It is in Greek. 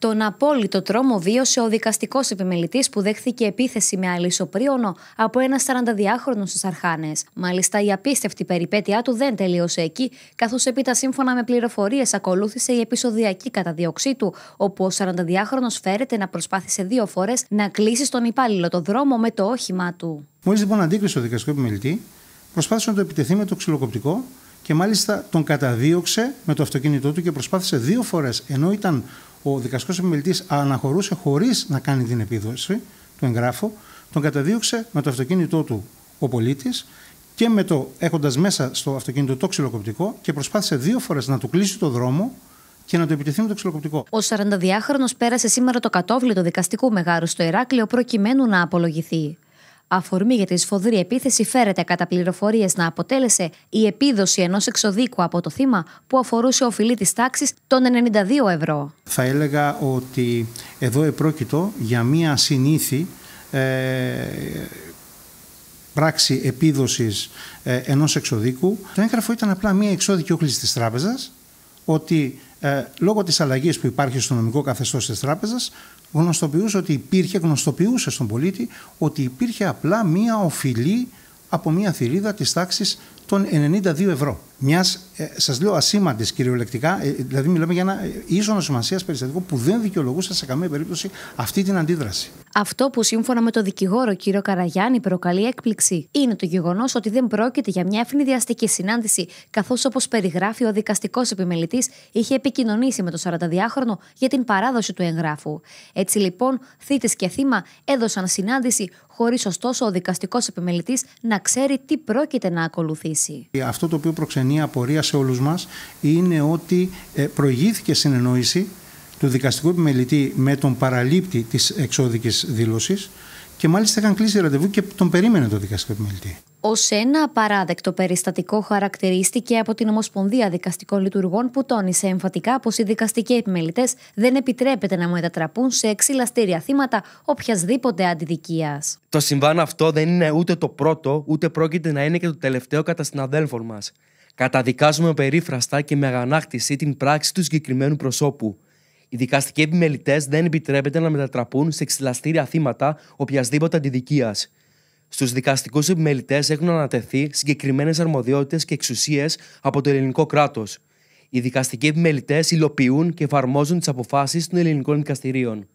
Τον απόλυτο τρόμο βίωσε ο δικαστικός επιμελητής που δέχθηκε επίθεση με αλυσοπρίωνο από ένα 42χρονο στι Αρχάνες. Μάλιστα, η απίστευτη περιπέτειά του δεν τελείωσε εκεί, καθώς έπειτα σύμφωνα με πληροφορίες ακολούθησε η επεισοδιακή καταδίωξή του, όπου ο 42χρονο φέρεται να προσπάθησε δύο φορές να κλείσει στον υπάλληλο το δρόμο με το όχημά του. Μόλις λοιπόν αντίκρισε ο δικαστικό επιμελητή, προσπάθησε να το επιτεθεί με το ξυλοκοπτικό και μάλιστα τον καταδίωξε με το αυτοκίνητό του και προσπάθησε δύο φορές ενώ ήταν ο δικαστικός επιμελητής αναχωρούσε χωρίς να κάνει την επίδοση του εγγράφου, τον καταδίωξε με το αυτοκίνητό του ο πολίτης και με το έχοντας μέσα στο αυτοκίνητο το ξυλοκοπτικό και προσπάθησε δύο φορές να του κλείσει το δρόμο και να το επιτεθεί με το ξυλοκοπτικό. Ο 42χρονο πέρασε σήμερα το κατόβλητο δικαστικού μεγάρου στο Εράκλειο προκειμένου να απολογηθεί. Αφορμή για τη σφοδρή επίθεση φέρεται κατά πληροφορίες να αποτέλεσε η επίδοση ενός εξοδίκου από το θύμα που αφορούσε οφειλή της τάξης των 92 ευρώ. Θα έλεγα ότι εδώ επρόκειτο για μία συνήθη ε, πράξη επίδοσης ε, ενός εξοδίκου. Το έγγραφο ήταν απλά μία εξώδικη όχληση της τράπεζας ότι ε, λόγω της αλλαγής που υπάρχει στο νομικό καθεστώς της τράπεζας γνωστοποιούσε ότι υπήρχε, γνωστοποιούσε στον πολίτη ότι υπήρχε απλά μία οφειλή από μία θηρίδα της τάξης των 92 ευρώ. Μιας, ε, σας λέω, ασήμαντης κυριολεκτικά, ε, δηλαδή μιλάμε για ένα ε, ίσονο σημασίας περιστατικό που δεν δικαιολογούσε σε καμία περίπτωση αυτή την αντίδραση. Αυτό που σύμφωνα με τον δικηγόρο κύριο Καραγιάννη προκαλεί έκπληξη είναι το γεγονός ότι δεν πρόκειται για μια ευνηδιαστική συνάντηση, καθώς όπως περιγράφει ο δικαστικός επιμελητής είχε επικοινωνήσει με τον 42χρονο για την παράδοση του εγγράφου. Έτσι λοιπόν, θήτης και θύμα έδωσαν συνάντηση, χωρίς ωστόσο ο δικαστικός επιμελητής να ξέρει τι πρόκειται να ακολουθήσει. Αυτό το οποίο προξενεί απορία σε όλους μας είναι ότι ε, προηγήθηκε συνεννόηση του δικαστικού επιμελητή με τον παραλήπτη της εξώδικης δήλωσης και μάλιστα είχαν κλείσει ραντεβού και τον περίμενε το δικαστικό επιμελητή. Ως ένα απαράδεκτο περιστατικό χαρακτηρίστηκε από την Ομοσπονδία Δικαστικών Λειτουργών που τόνισε εμφατικά πως οι δικαστικοί επιμελητές δεν επιτρέπεται να μετατραπούν σε εξυλαστήρια θύματα οποιασδήποτε αντιδικίας. Το συμβάν αυτό δεν είναι ούτε το πρώτο, ούτε πρόκειται να είναι και το τελευταίο κατά συναδέλφων μας. Καταδικάζουμε περίφραστα και με αγανάκτηση την πράξη του συγκεκριμένου προσώπου. Οι δικαστικοί επιμελητές δεν επιτρέπεται να μετατραπούν σε ξυλαστήρια θύματα οποιασδήποτε αντιδικίας. Στους δικαστικούς επιμελητές έχουν ανατεθεί συγκεκριμένες αρμοδιότητες και εξουσίες από το ελληνικό κράτος. Οι δικαστικοί επιμελητές υλοποιούν και εφαρμόζουν τις αποφάσεις των ελληνικών δικαστηρίων.